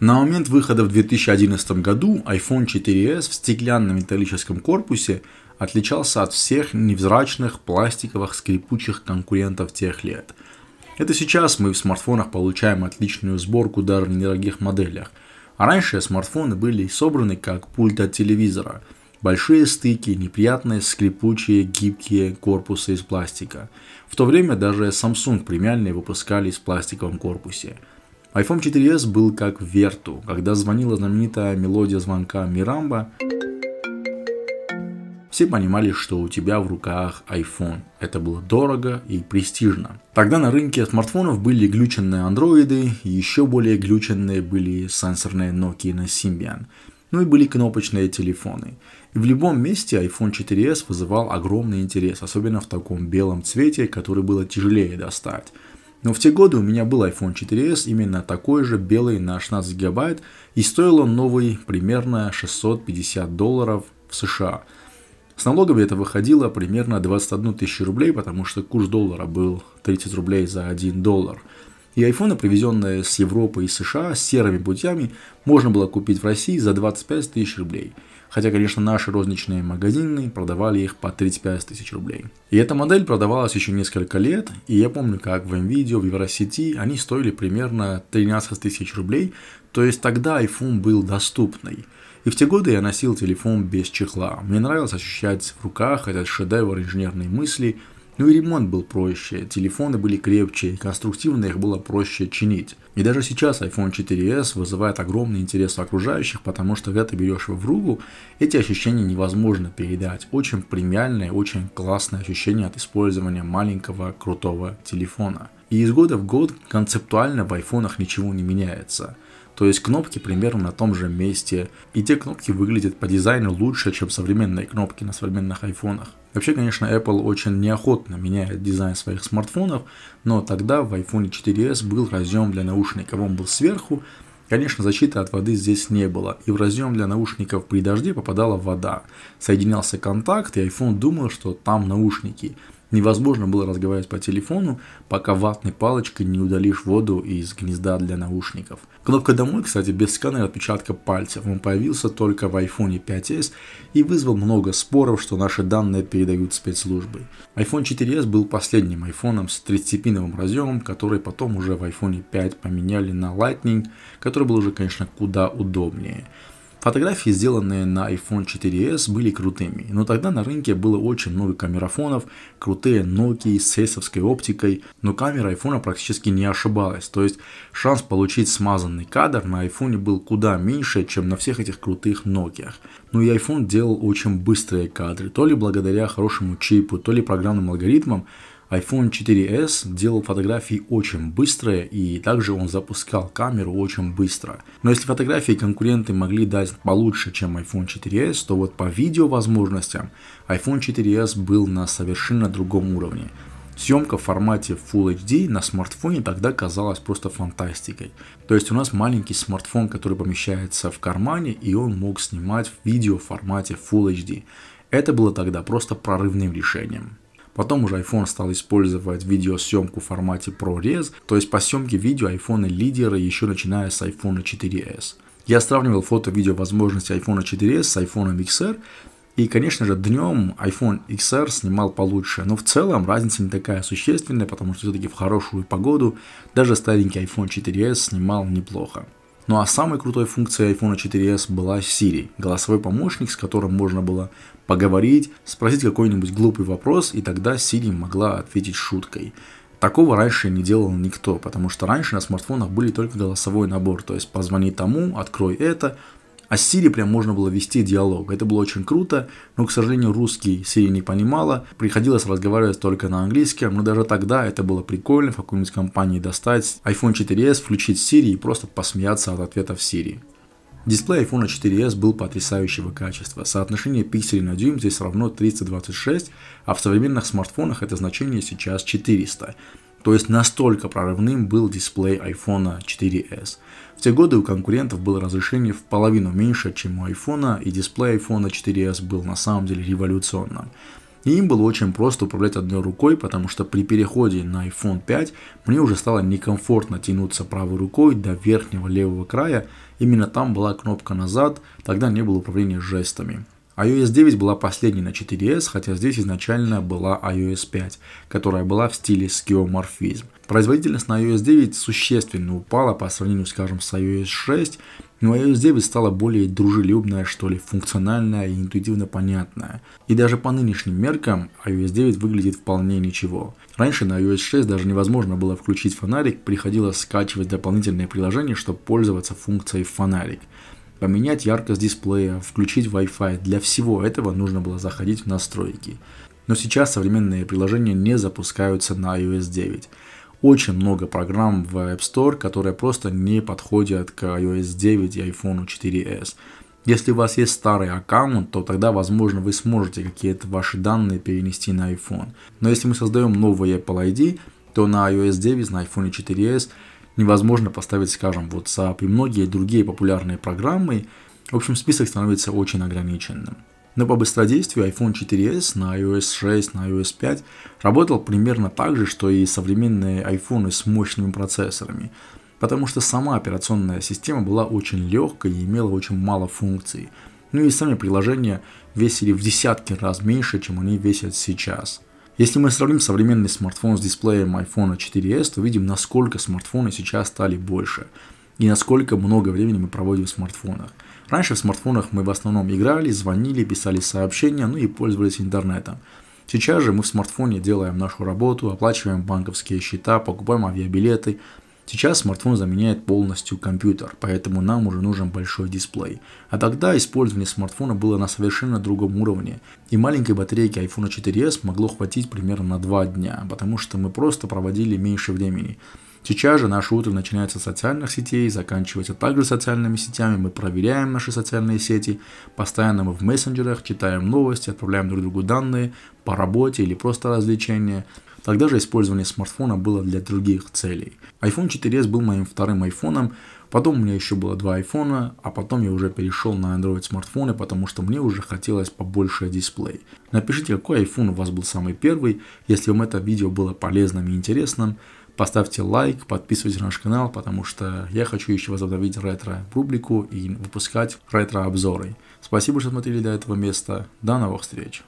На момент выхода в 2011 году iPhone 4s в стеклянном металлическом корпусе отличался от всех невзрачных пластиковых скрипучих конкурентов тех лет. Это сейчас мы в смартфонах получаем отличную сборку даже в недорогих моделях. А раньше смартфоны были собраны как пульт от телевизора. Большие стыки, неприятные, скрипучие, гибкие корпусы из пластика. В то время даже Samsung премиальные выпускали из пластиковом корпусе – iPhone 4s был как верту, когда звонила знаменитая мелодия звонка Мирамба. Все понимали, что у тебя в руках iPhone. Это было дорого и престижно. Тогда на рынке смартфонов были глюченные андроиды, еще более глюченные были сенсорные Nokia на Symbian. Ну и были кнопочные телефоны. И в любом месте iPhone 4s вызывал огромный интерес, особенно в таком белом цвете, который было тяжелее достать. Но в те годы у меня был iPhone 4s, именно такой же, белый, на 16 гигабайт, и стоил он новый примерно 650 долларов в США. С налогами это выходило примерно 21 тысячу рублей, потому что курс доллара был 30 рублей за 1 доллар. И айфоны, привезенные с Европы и США с серыми путями, можно было купить в России за 25 тысяч рублей – хотя, конечно, наши розничные магазины продавали их по 35 тысяч рублей. И эта модель продавалась еще несколько лет, и я помню, как в NVIDIA, в Евросети они стоили примерно 13 тысяч рублей, то есть тогда iPhone был доступный. И в те годы я носил телефон без чехла. Мне нравилось ощущать в руках этот шедевр инженерной мысли – ну и ремонт был проще, телефоны были крепче, и конструктивно их было проще чинить. И даже сейчас iPhone 4s вызывает огромный интерес у окружающих, потому что когда ты берешь его в руку, эти ощущения невозможно передать. Очень премиальное, очень классное ощущение от использования маленького крутого телефона. И из года в год концептуально в айфонах ничего не меняется. То есть кнопки примерно на том же месте. И те кнопки выглядят по дизайну лучше, чем современные кнопки на современных айфонах. Вообще, конечно, Apple очень неохотно меняет дизайн своих смартфонов, но тогда в iPhone 4s был разъем для наушников, он был сверху, Конечно, защиты от воды здесь не было, и в разъем для наушников при дожде попадала вода. Соединялся контакт, и iPhone думал, что там наушники. Невозможно было разговаривать по телефону, пока ватной палочкой не удалишь воду из гнезда для наушников. Кнопка «Домой», кстати, без сканера отпечатка пальцев. Он появился только в iPhone 5s и вызвал много споров, что наши данные передают спецслужбы. iPhone 4s был последним iPhone с 30-пиновым разъемом, который потом уже в iPhone 5 поменяли на Lightning, который был уже, конечно, куда удобнее. Фотографии, сделанные на iPhone 4s, были крутыми, но тогда на рынке было очень много камерафонов, крутые Nokia с эсовской оптикой, но камера iPhone практически не ошибалась, то есть шанс получить смазанный кадр на iPhone был куда меньше, чем на всех этих крутых Nokia. Но ну и iPhone делал очень быстрые кадры, то ли благодаря хорошему чипу, то ли программным алгоритмам, iPhone 4s делал фотографии очень быстро и также он запускал камеру очень быстро. Но если фотографии конкуренты могли дать получше, чем iPhone 4s, то вот по видео возможностям iPhone 4s был на совершенно другом уровне. Съемка в формате Full HD на смартфоне тогда казалась просто фантастикой. То есть у нас маленький смартфон, который помещается в кармане, и он мог снимать видео в формате Full HD. Это было тогда просто прорывным решением. Потом уже iPhone стал использовать видеосъемку в формате ProRes, то есть по съемке видео iPhone лидеры еще начиная с iPhone 4s. Я сравнивал фото-видео возможности iPhone 4s с iPhone XR, и, конечно же, днем iPhone XR снимал получше, но в целом разница не такая существенная, потому что все-таки в хорошую погоду даже старенький iPhone 4s снимал неплохо. Ну а самой крутой функцией iPhone 4s была Siri, голосовой помощник, с которым можно было поговорить, спросить какой-нибудь глупый вопрос, и тогда Siri могла ответить шуткой. Такого раньше не делал никто, потому что раньше на смартфонах были только голосовой набор, то есть позвони тому, открой это, а с Сири прям можно было вести диалог. Это было очень круто, но, к сожалению, русский Сири не понимала. Приходилось разговаривать только на английском, но даже тогда это было прикольно в какой-нибудь компании достать iPhone 4s, включить Siri и просто посмеяться от ответов Siri. Дисплей iPhone 4s был потрясающего качества. Соотношение пикселей на дюйм здесь равно 326, а в современных смартфонах это значение сейчас 400. То есть настолько прорывным был дисплей iPhone 4s. В те годы у конкурентов было разрешение в половину меньше, чем у iPhone, и дисплей iPhone 4s был на самом деле революционным. И им было очень просто управлять одной рукой, потому что при переходе на iPhone 5 мне уже стало некомфортно тянуться правой рукой до верхнего левого края. Именно там была кнопка назад, тогда не было управления жестами. А iOS 9 была последней на 4S, хотя здесь изначально была iOS 5, которая была в стиле скеоморфизм. Производительность на iOS 9 существенно упала по сравнению, скажем, с iOS 6, но iOS 9 стала более дружелюбная, что ли, функциональная и интуитивно понятная. И даже по нынешним меркам iOS 9 выглядит вполне ничего. Раньше на iOS 6 даже невозможно было включить фонарик, приходилось скачивать дополнительные приложения, чтобы пользоваться функцией фонарик поменять яркость дисплея, включить Wi-Fi. Для всего этого нужно было заходить в настройки. Но сейчас современные приложения не запускаются на iOS 9. Очень много программ в App Store, которые просто не подходят к iOS 9 и iPhone 4s. Если у вас есть старый аккаунт, то тогда, возможно, вы сможете какие-то ваши данные перенести на iPhone. Но если мы создаем новый Apple ID, то на iOS 9, на iPhone 4s невозможно поставить, скажем, WhatsApp и многие другие популярные программы. В общем, список становится очень ограниченным. Но по быстродействию iPhone 4s на iOS 6, на iOS 5 работал примерно так же, что и современные iPhone с мощными процессорами, потому что сама операционная система была очень легкой и имела очень мало функций. Ну и сами приложения весили в десятки раз меньше, чем они весят сейчас – если мы сравним современный смартфон с дисплеем iPhone 4s, то видим, насколько смартфоны сейчас стали больше и насколько много времени мы проводим в смартфонах. Раньше в смартфонах мы в основном играли, звонили, писали сообщения, ну и пользовались интернетом. Сейчас же мы в смартфоне делаем нашу работу, оплачиваем банковские счета, покупаем авиабилеты, Сейчас смартфон заменяет полностью компьютер, поэтому нам уже нужен большой дисплей. А тогда использование смартфона было на совершенно другом уровне. И маленькой батарейки iPhone 4s могло хватить примерно на 2 дня, потому что мы просто проводили меньше времени. Сейчас же наше утро начинается с социальных сетей, заканчивается также социальными сетями, мы проверяем наши социальные сети, постоянно мы в мессенджерах читаем новости, отправляем друг другу данные по работе или просто развлечения – Тогда же использование смартфона было для других целей. iPhone 4s был моим вторым айфоном, потом у меня еще было два айфона, а потом я уже перешел на Android смартфоны, потому что мне уже хотелось побольше дисплей. Напишите, какой iPhone у вас был самый первый, если вам это видео было полезным и интересным, поставьте лайк, подписывайтесь на наш канал, потому что я хочу еще возобновить ретро-публику и выпускать ретро-обзоры. Спасибо, что смотрели до этого места. До новых встреч!